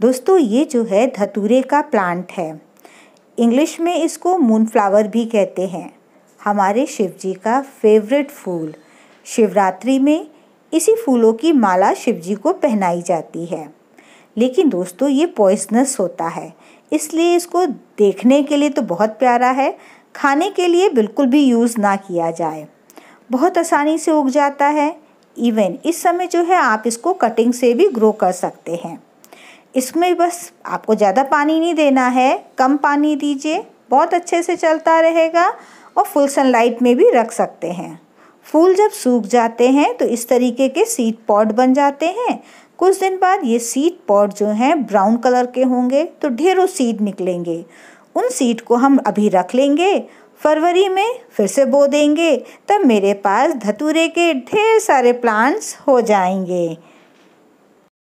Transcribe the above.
दोस्तों ये जो है धतूरे का प्लांट है इंग्लिश में इसको मूनफ्लावर भी कहते हैं हमारे शिव जी का फेवरेट फूल शिवरात्रि में इसी फूलों की माला शिव जी को पहनाई जाती है लेकिन दोस्तों ये पॉइजनस होता है इसलिए इसको देखने के लिए तो बहुत प्यारा है खाने के लिए बिल्कुल भी यूज़ ना किया जाए बहुत आसानी से उग जाता है इवन इस समय जो है आप इसको कटिंग से भी ग्रो कर सकते हैं इसमें बस आपको ज़्यादा पानी नहीं देना है कम पानी दीजिए बहुत अच्छे से चलता रहेगा और फुल सनलाइट में भी रख सकते हैं फूल जब सूख जाते हैं तो इस तरीके के सीड पॉट बन जाते हैं कुछ दिन बाद ये सीड पॉट जो हैं ब्राउन कलर के होंगे तो ढेरों सीड निकलेंगे उन सीड को हम अभी रख लेंगे फरवरी में फिर से बो देंगे तब मेरे पास धतूरे के ढेर सारे प्लांट्स हो जाएंगे